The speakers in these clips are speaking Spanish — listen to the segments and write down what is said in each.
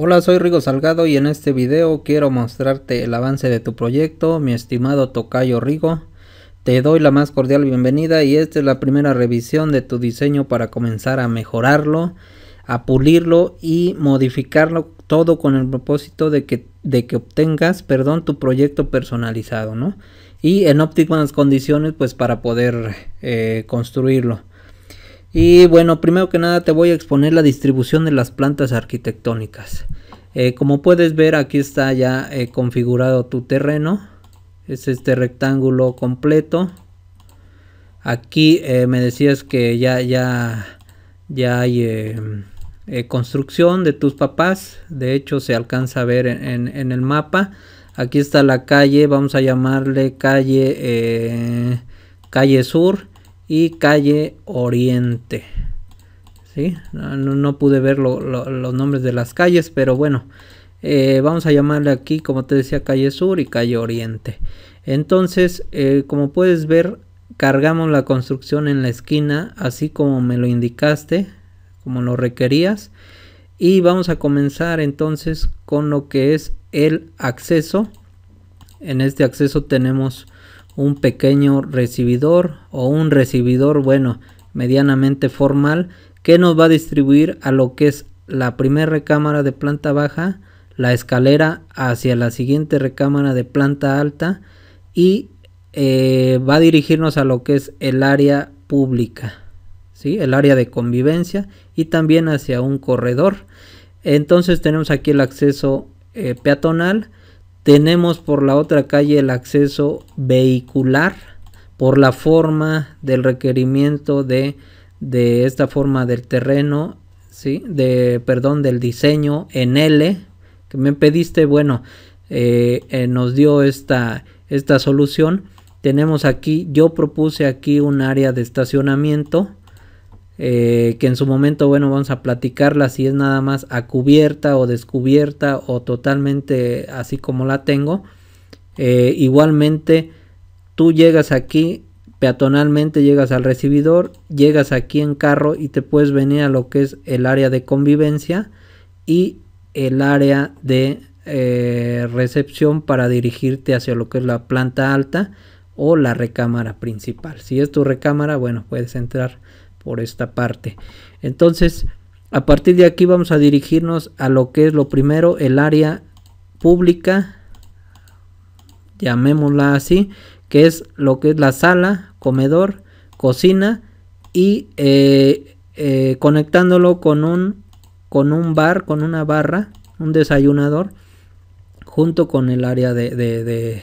Hola soy Rigo Salgado y en este video quiero mostrarte el avance de tu proyecto, mi estimado Tocayo Rigo. Te doy la más cordial bienvenida y esta es la primera revisión de tu diseño para comenzar a mejorarlo, a pulirlo y modificarlo todo con el propósito de que, de que obtengas, perdón, tu proyecto personalizado, ¿no? Y en óptimas condiciones pues para poder eh, construirlo. Y bueno, primero que nada te voy a exponer la distribución de las plantas arquitectónicas. Eh, como puedes ver aquí está ya eh, configurado tu terreno. Es este rectángulo completo. Aquí eh, me decías que ya, ya, ya hay construcción de tus papás. De hecho se alcanza a ver en, en el mapa. Aquí está la calle, vamos a llamarle calle, calle sur y calle Oriente. ¿Sí? No, pude ver los nombres de las calles, pero bueno, eh, vamos a llamarle aquí, como te decía, calle Sur y calle Oriente. Entonces, eh, como puedes ver, cargamos la construcción en la esquina, así como me lo indicaste, como lo requerías. Y vamos a comenzar entonces con lo que es el acceso. En este acceso tenemos un pequeño recibidor o un recibidor, bueno, medianamente formal, que nos va a distribuir a lo que es la primera recámara de planta baja, la escalera hacia la siguiente recámara de planta alta y eh, va a dirigirnos a lo que es el área pública, ¿sí? el área de convivencia y también hacia un corredor. Entonces tenemos aquí el acceso eh, peatonal tenemos por la otra calle el acceso vehicular por la forma del requerimiento de, de esta forma del terreno, de, perdón, del diseño en L que me pediste. Bueno, eh, eh, nos dio esta, esta solución. Tenemos aquí, yo propuse aquí un área de estacionamiento eh, que en su momento, bueno, vamos a platicarla si es nada más a cubierta o descubierta o totalmente así como la tengo. Eh, igualmente, tú llegas aquí peatonalmente, llegas al recibidor, llegas aquí en carro y te puedes venir a lo que es el área de convivencia y el área de eh, recepción para dirigirte hacia lo que es la planta alta o la recámara principal. Si es tu recámara, bueno, puedes entrar por esta parte. Entonces, a partir de aquí vamos a dirigirnos a lo que es lo primero, el área pública, llamémosla así, que es lo que es la sala, comedor, cocina y eh, eh, conectándolo con un, con un bar, con una barra, un desayunador, junto con el área de,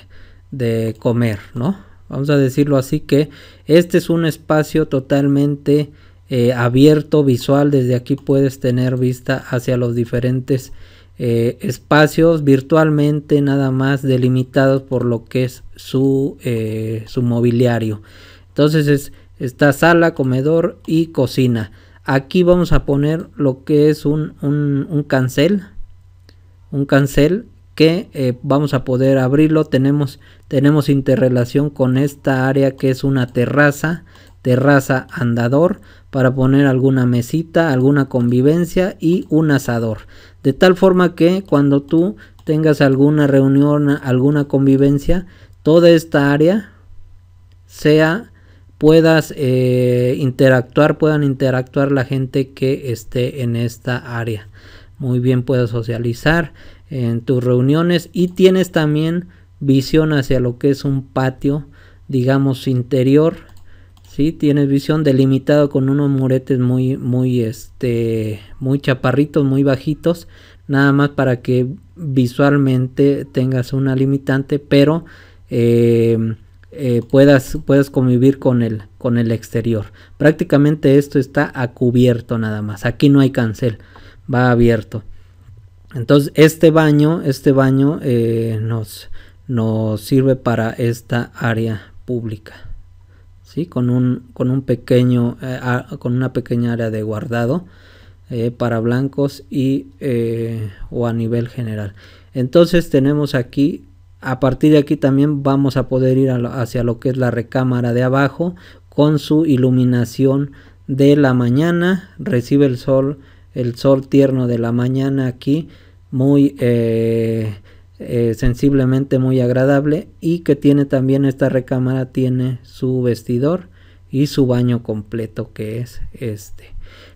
de comer, ¿no? Vamos a decirlo así que este es un espacio totalmente eh, abierto visual. Desde aquí puedes tener vista hacia los diferentes eh, espacios virtualmente nada más delimitados por lo que es su, eh, mobiliario. Entonces es esta sala, comedor y cocina. Aquí vamos a poner lo que es un cancel. Un cancel que eh, vamos a poder abrirlo. Tenemos, tenemos interrelación con esta área que es una terraza, terraza andador, para poner alguna mesita, alguna convivencia y un asador. De tal forma que cuando tú tengas alguna reunión, alguna convivencia, toda esta área sea puedas eh, interactuar, puedan interactuar la gente que esté en esta área. Muy bien, puedas socializar en tus reuniones y tienes también visión hacia lo que es un patio, digamos, interior. ¿sí? Tienes visión delimitado con unos muretes muy, muy, este, muy chaparritos, muy bajitos, nada más para que visualmente tengas una limitante, pero eh, eh, puedas, puedas convivir con el, con el exterior. Prácticamente esto está a cubierto nada más, aquí no hay cancel, va abierto. Entonces, este baño, este baño eh, nos, sirve para esta área pública. Con, un, pequeño, eh, una pequeña área de guardado eh, para blancos y, o a nivel general. Entonces tenemos aquí, a partir de aquí también vamos a poder ir hacia lo que es la recámara de abajo con su iluminación de la mañana. Recibe el sol, el sol tierno de la mañana aquí muy eh, eh, sensiblemente muy agradable y que tiene también esta recámara, tiene su vestidor y su baño completo que es este.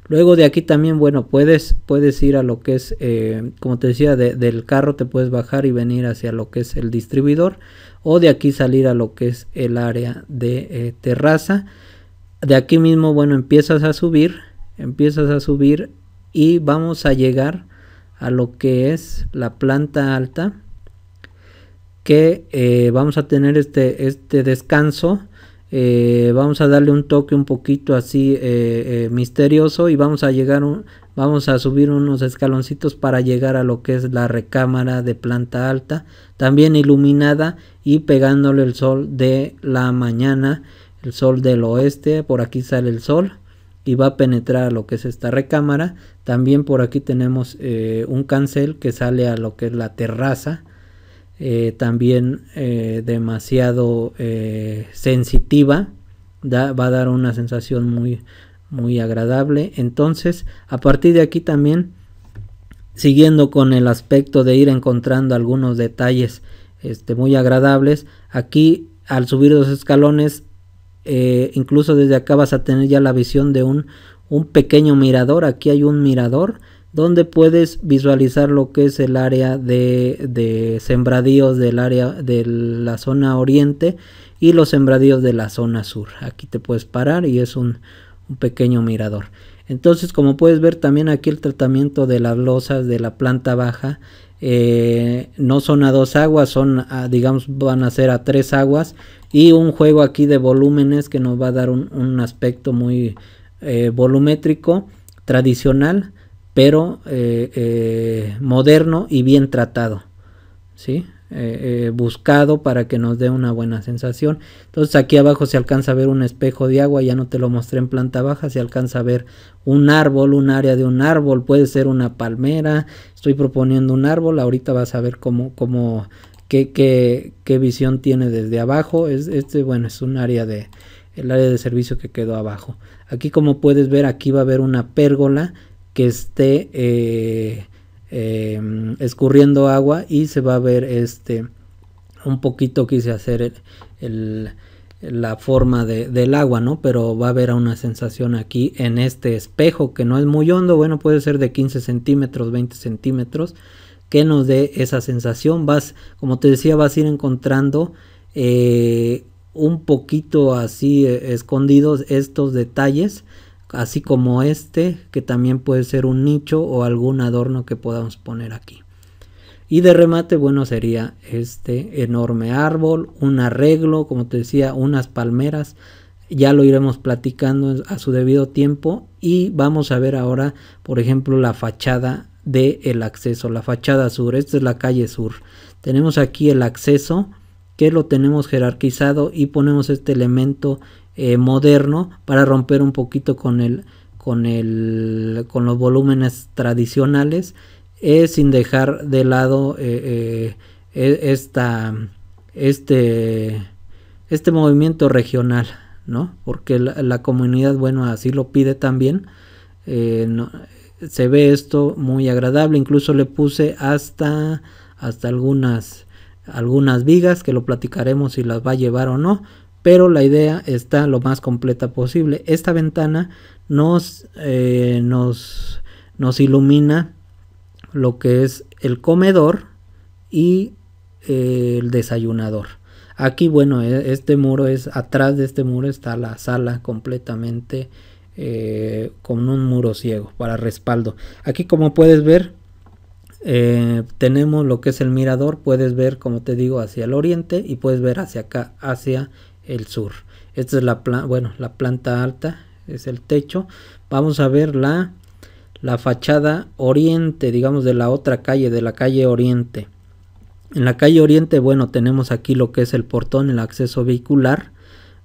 Luego de aquí también, bueno, puedes, puedes ir a lo que es, eh, como te decía, del carro te puedes bajar y venir hacia lo que es el distribuidor o de aquí salir a lo que es el área de terraza. De aquí mismo, bueno, empiezas a subir, empiezas a subir y vamos a llegar a lo que es la planta alta que eh, vamos a tener este, este descanso eh, vamos a darle un toque un poquito así eh, misterioso y vamos a llegar un, vamos a subir unos escaloncitos para llegar a lo que es la recámara de planta alta también iluminada y pegándole el sol de la mañana el sol del oeste por aquí sale el sol y va a penetrar a lo que es esta recámara. También por aquí tenemos eh, un cancel que sale a lo que es la terraza. Eh, también eh, demasiado sensitiva. Da, va a dar una sensación muy, muy agradable. Entonces, a partir de aquí también, siguiendo con el aspecto de ir encontrando algunos detalles este, muy agradables, aquí al subir los escalones eh, incluso desde acá vas a tener ya la visión de un, un pequeño mirador. Aquí hay un mirador donde puedes visualizar lo que es el área de, de, sembradíos del área de la zona oriente y los sembradíos de la zona sur. Aquí te puedes parar y es un, un pequeño mirador. Entonces, como puedes ver también aquí el tratamiento de las losas de la planta baja eh, no son a dos aguas, son a, digamos van a ser a tres aguas y un juego aquí de volúmenes que nos va a dar un, aspecto muy eh, volumétrico, tradicional, pero eh, moderno y bien tratado. ¿sí? Eh, eh, buscado para que nos dé una buena sensación. Entonces aquí abajo se alcanza a ver un espejo de agua, ya no te lo mostré en planta baja, se alcanza a ver un árbol, un área de un árbol, puede ser una palmera, estoy proponiendo un árbol, ahorita vas a ver cómo, cómo qué, qué, qué visión tiene desde abajo, es, este bueno es un área de el área de servicio que quedó abajo. Aquí como puedes ver, aquí va a haber una pérgola que esté eh, Em, escurriendo agua y se va a ver este un poquito quise hacer la forma del agua, ¿no? Pero va a haber una sensación aquí en este espejo que no es muy hondo, bueno, puede ser de 15 centímetros, 20 centímetros, que nos dé esa sensación. Vas, como te decía, vas a ir encontrando eh, un poquito así eh, escondidos estos detalles así como este, que también puede ser un nicho o algún adorno que podamos poner aquí. Y de remate, bueno, sería este enorme árbol, un arreglo, como te decía, unas palmeras. Ya lo iremos platicando a su debido tiempo y vamos a ver ahora, por ejemplo, la fachada del el acceso, la fachada sur. Esta es la calle sur. Tenemos aquí el acceso que lo tenemos jerarquizado y ponemos este elemento eh, moderno para romper un poquito con el con el con los volúmenes tradicionales eh, sin dejar de lado eh, e, esta este este movimiento regional no porque la, comunidad bueno así lo pide también se ve esto muy agradable incluso le puse hasta hasta algunas algunas vigas que lo platicaremos si las va a llevar o no pero la idea está lo más completa posible. Esta ventana nos, eh, nos, nos ilumina lo que es el comedor y eh, el desayunador. Aquí, bueno, e, este muro es, atrás de este muro está la sala completamente eh, con un muro ciego para respaldo. Aquí como puedes ver, tenemos lo que es el mirador, puedes ver como te digo hacia el oriente y puedes ver hacia acá, hacia el sur. Esta es la, planta, bueno, la planta alta, es el techo. Vamos a ver la, la fachada oriente, digamos de la otra calle, de la calle oriente. En la calle oriente, bueno, tenemos aquí lo que es el portón, el acceso vehicular,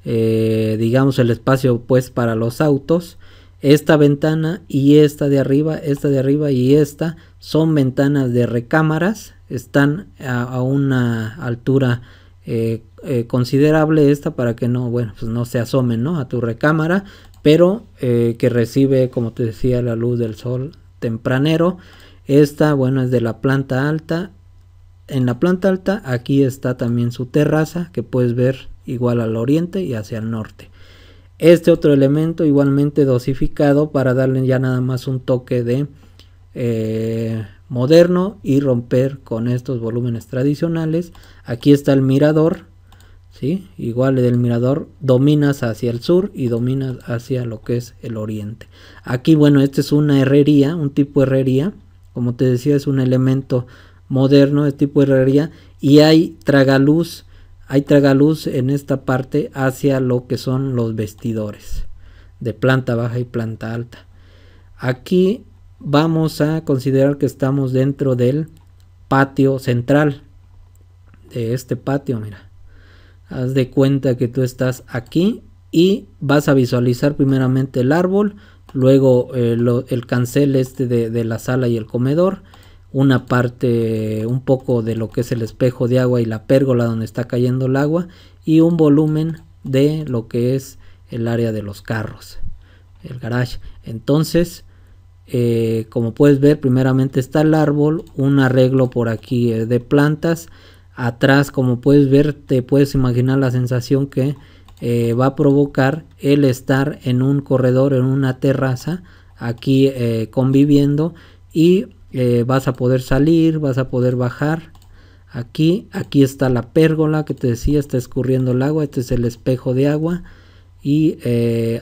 eh, digamos el espacio pues para los autos. Esta ventana y esta de arriba, esta de arriba y esta son ventanas de recámaras, están a una altura eh, eh, considerable esta para que no, bueno, pues no se asomen ¿no? a tu recámara, pero eh, que recibe, como te decía, la luz del sol tempranero. Esta, bueno, es de la planta alta. En la planta alta aquí está también su terraza que puedes ver igual al oriente y hacia el norte. Este otro elemento igualmente dosificado para darle ya nada más un toque de moderno y romper con estos volúmenes tradicionales. Aquí está el mirador, ¿sí? Igual del mirador dominas hacia el sur y dominas hacia lo que es el oriente. Aquí, bueno, este es una herrería, un tipo herrería. Como te decía, es un elemento moderno, es este tipo herrería. Y hay tragaluz, hay tragaluz en esta parte hacia lo que son los vestidores de planta baja y planta alta. Aquí vamos a considerar que estamos dentro del patio central de este patio mira haz de cuenta que tú estás aquí y vas a visualizar primeramente el árbol luego eh, el cancel este de, de, la sala y el comedor una parte un poco de lo que es el espejo de agua y la pérgola donde está cayendo el agua y un volumen de lo que es el área de los carros el garage entonces eh, como puedes ver primeramente está el árbol un arreglo por aquí eh, de plantas atrás como puedes ver te puedes imaginar la sensación que eh, va a provocar el estar en un corredor en una terraza aquí conviviendo y vas a poder salir vas a poder bajar aquí aquí está la pérgola que te decía está escurriendo el agua este es el espejo de agua y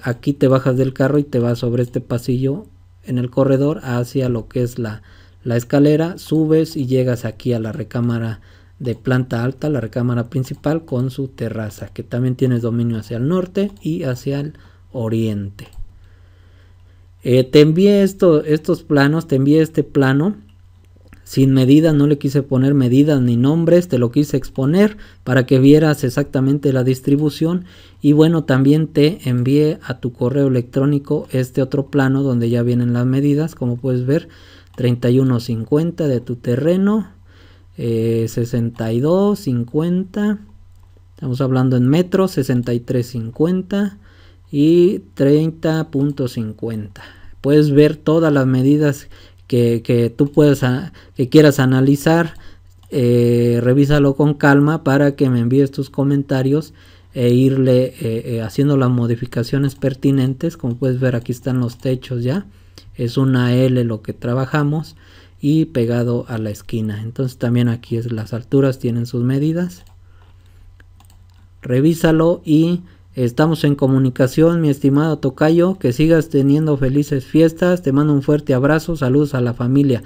aquí te bajas del carro y te vas sobre este pasillo en el corredor hacia lo que es la, escalera, subes y llegas aquí a la recámara de planta alta, la recámara principal con su terraza, que también tiene dominio hacia el norte y hacia el oriente. Eh, te envié estos planos, te envié este plano sin medida, no le quise poner medidas ni nombres, te lo quise exponer para que vieras exactamente la distribución. Y bueno, también te envié a tu correo electrónico este otro plano donde ya vienen las medidas, como puedes ver, 31.50 de tu terreno, 62.50, eh, estamos hablando en metros, 63.50 y 30.50. Puedes ver todas las medidas que, tú puedas que quieras analizar. Eh, revísalo con calma para que me envíes tus comentarios e irle eh, eh, haciendo las modificaciones pertinentes. Como puedes ver aquí están los techos ya. Es una L lo que trabajamos y pegado a la esquina. Entonces también aquí es las alturas tienen sus medidas. Revísalo y Estamos en comunicación, mi estimado Tocayo, que sigas teniendo felices fiestas, te mando un fuerte abrazo, saludos a la familia.